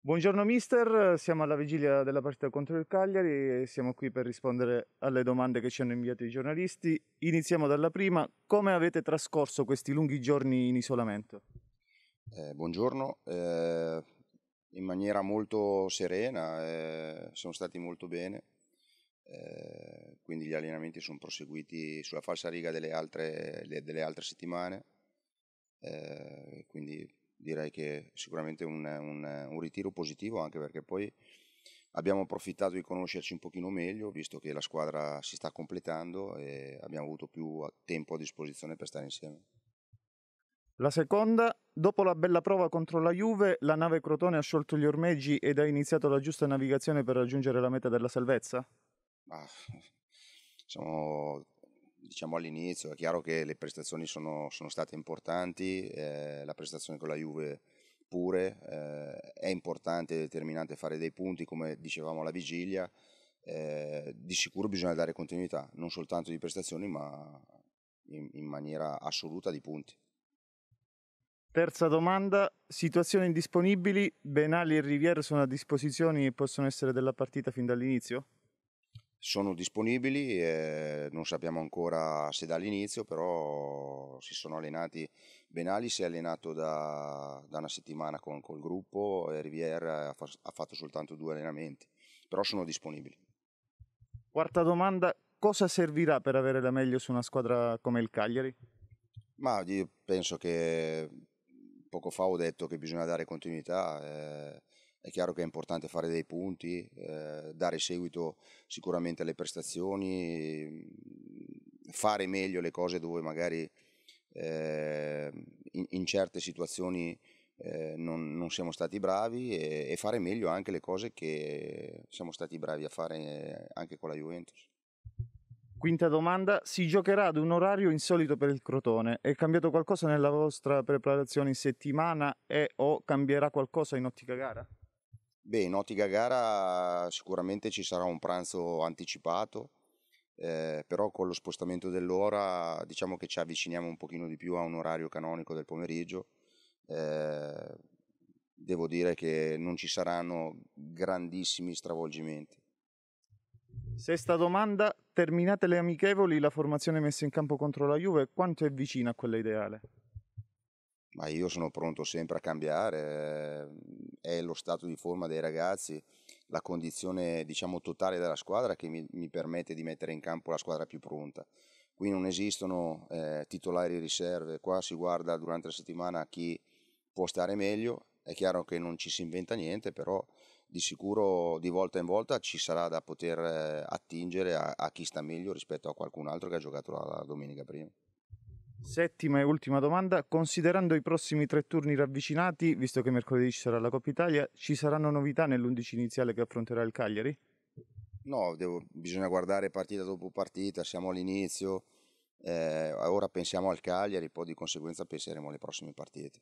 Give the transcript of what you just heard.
Buongiorno mister, siamo alla vigilia della partita contro il Cagliari e siamo qui per rispondere alle domande che ci hanno inviato i giornalisti. Iniziamo dalla prima, come avete trascorso questi lunghi giorni in isolamento? Eh, buongiorno, eh, in maniera molto serena, eh, sono stati molto bene, eh, quindi gli allenamenti sono proseguiti sulla falsa riga delle altre, le, delle altre settimane, eh, quindi direi che sicuramente un, un, un, ritiro positivo anche perché poi abbiamo approfittato di conoscerci un pochino meglio visto che la squadra si sta completando e abbiamo avuto più tempo a disposizione per stare insieme. La seconda, dopo la bella prova contro la Juve, la nave Crotone ha sciolto gli ormeggi ed ha iniziato la giusta navigazione per raggiungere la meta della salvezza? Ah, sono, diciamo all'inizio, è chiaro che le prestazioni sono, sono state importanti, eh, la prestazione con la Juve pure, eh, è importante e determinante fare dei punti come dicevamo alla vigilia, eh, di sicuro bisogna dare continuità, non soltanto di prestazioni ma in, in maniera assoluta di punti. Terza domanda, situazioni indisponibili, Benali e Riviera sono a disposizione e possono essere della partita fin dall'inizio? sono disponibili, non sappiamo ancora se dall'inizio, però si sono allenati, Benali si è allenato da, da una settimana con, col gruppo e Riviera ha, fa, ha fatto soltanto due allenamenti, però sono disponibili. Quarta domanda, cosa servirà per avere la meglio su una squadra come il Cagliari? Ma io penso che poco fa ho detto che bisogna dare continuità. Eh, è chiaro che è importante fare dei punti, eh, dare seguito sicuramente alle prestazioni, mm, fare meglio le cose dove magari eh, in, in, certe situazioni eh, non, non, siamo stati bravi e, e, fare meglio anche le cose che siamo stati bravi a fare eh, anche con la Juventus. Quinta domanda, si giocherà ad un orario insolito per il Crotone. È cambiato qualcosa nella vostra preparazione in settimana e o cambierà qualcosa in ottica gara? Beh, in ottica gara sicuramente ci sarà un pranzo anticipato, eh, però con lo spostamento dell'ora diciamo che ci avviciniamo un pochino di più a un orario canonico del pomeriggio. Eh, devo dire che non ci saranno grandissimi stravolgimenti. Sesta domanda, terminate le amichevoli, la formazione messa in campo contro la Juve, quanto è vicina a quella ideale? Ma io sono pronto sempre a cambiare, è lo stato di forma dei ragazzi, la condizione diciamo, totale della squadra che mi, mi, permette di mettere in campo la squadra più pronta. Qui non esistono eh, titolari riserve, qua si guarda durante la settimana chi può stare meglio, è chiaro che non ci si inventa niente, però di sicuro di volta in volta ci sarà da poter eh, attingere a, a chi sta meglio rispetto a qualcun altro che ha giocato la, la domenica prima. Settima e ultima domanda, considerando i prossimi tre turni ravvicinati, visto che mercoledì ci sarà la Coppa Italia, ci saranno novità nell'undici iniziale che affronterà il Cagliari? No, devo, bisogna guardare partita dopo partita, siamo all'inizio, eh, ora pensiamo al Cagliari, poi di conseguenza penseremo alle prossime partite.